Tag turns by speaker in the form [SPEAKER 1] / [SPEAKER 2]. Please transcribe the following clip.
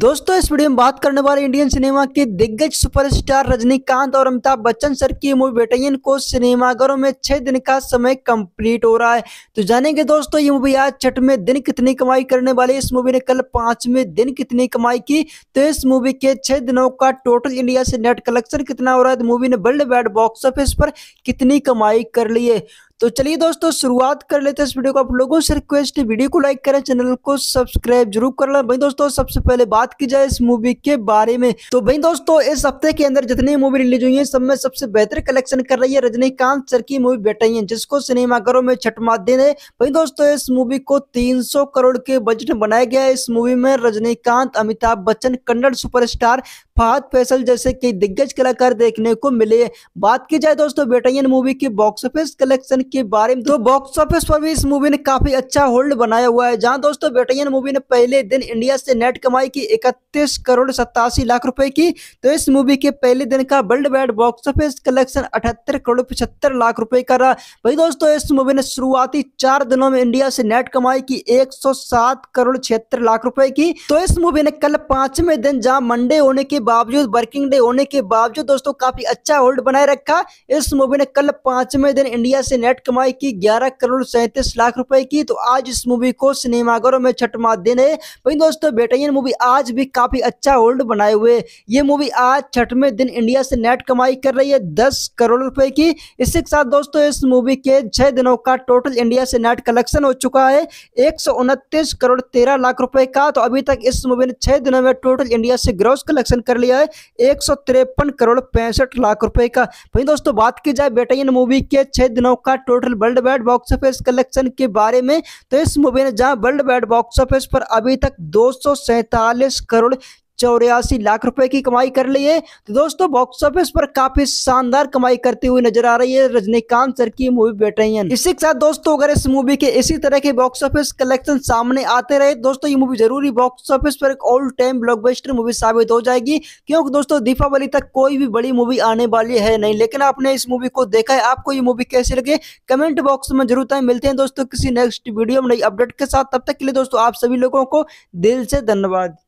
[SPEAKER 1] दोस्तों इस वीडियो में बात करने वाले इंडियन सिनेमा के दिग्गज सुपरस्टार रजनीकांत और अमिताभ बच्चन सर की मूवी बेटैन को सिनेमाघरों में छह दिन का समय कंप्लीट हो रहा है तो जानेंगे दोस्तों ये मूवी आज छठवें दिन कितनी कमाई करने वाली इस मूवी ने कल पांचवें दिन कितनी कमाई की तो इस मूवी के छह दिनों का टोटल इंडिया से नेट कलेक्शन कितना हो रहा है तो मूवी ने वर्ल्ड वाइड बॉक्स ऑफिस पर कितनी कमाई कर ली है तो चलिए दोस्तों शुरुआत कर लेते हैं इस वीडियो को आप लोगों से रिक्वेस्ट है वीडियो को लाइक करें चैनल को सब्सक्राइब जरूर कर लें भाई दोस्तों सबसे पहले बात की जाए इस मूवी के बारे में तो भाई दोस्तों इस हफ्ते के अंदर जितनी मूवी रिलीज हुई है सब में सबसे बेहतर कलेक्शन कर रही है रजनीकांत सर की मूवी है जिसको सिनेमाघरों में छठवा दिन है भाई दोस्तों इस मूवी को तीन करोड़ के बजट में बनाया गया है इस मूवी में रजनीकांत अमिताभ बच्चन कन्नड़ सुपर फहद फैसल जैसे कई दिग्गज कलाकार देखने को मिले बात की जाए दोस्तों बेटा मूवी के बॉक्स ऑफिस कलेक्शन के बारे में तो बॉक्स ऑफिस पर भी इस मूवी ने काफी अच्छा होल्ड बनाया हुआ है जहां दोस्तों बेटा मूवी ने पहले दिन इंडिया से नेट कमाई की इकतीस करोड़ सत्तासी लाख रुपए की तो इस मूवी के पहले दिन का world wide box office collection अठहत्तर करोड़ पचहत्तर लाख रुपए का रहा वही दोस्तों इस मूवी ने शुरुआती चार दिनों में इंडिया से नेट कमाई की एक करोड़ छिहत्तर लाख रुपए की तो इस मूवी ने कल पांचवें दिन जहाँ मंडे होने के बावजूद वर्किंग डे होने के बावजूद दोस्तों काफी अच्छा होल्ड बनाए रखा इस मूवी ने कल पांचवें दिन इंडिया से नेट कमाई की ग्यारह करोड़ सैंतीस लाख रुपए की तो आज इस मूवी को सिनेमाघरों में छठवा दिन है वही दोस्तों बेटैन मूवी आज भी काफी अच्छा होल्ड बनाए हुए ये मूवी आज छठवें दिन इंडिया से नेट कमाई कर रही है दस करोड़ रुपए की इसी के साथ दोस्तों इस मूवी के छह दिनों का टोटल इंडिया से नेट कलेक्शन हो चुका है एक करोड़ तेरह लाख रुपए का तो अभी तक इस मूवी ने छह दिनों में टोटल इंडिया से ग्रोस कलेक्शन कर लिया है एक करोड़ पैंसठ लाख रुपए का वही दोस्तों बात की जाए बेटाइन मूवी के छह दिनों का total world wide box office collection के बारे में तो इस मूवी ने जहां वर्ल्ड वाइड बॉक्स ऑफिस पर अभी तक दो करोड़ चौरासी लाख रुपए की कमाई कर ली है तो दोस्तों बॉक्स ऑफिस पर काफी शानदार कमाई करती हुई नजर आ रही है रजनीकांत सर की मूवी बेटैयन इसी के साथ दोस्तों अगर इस मूवी के इसी तरह के बॉक्स ऑफिस कलेक्शन सामने आते रहे दोस्तों ये मूवी जरूरी बॉक्स ऑफिस पर एक ऑल टाइम ब्लॉकबस्टर मूवी साबित हो जाएगी क्योंकि दोस्तों दीपावली तक कोई भी बड़ी मूवी आने वाली है नहीं लेकिन आपने इस मूवी को देखा है आपको ये मूवी कैसे लगे कमेंट बॉक्स में जरूरत है मिलते हैं दोस्तों किसी नेक्स्ट वीडियो में नई अपडेट के साथ तब तक के लिए दोस्तों आप सभी लोगों को दिल से धन्यवाद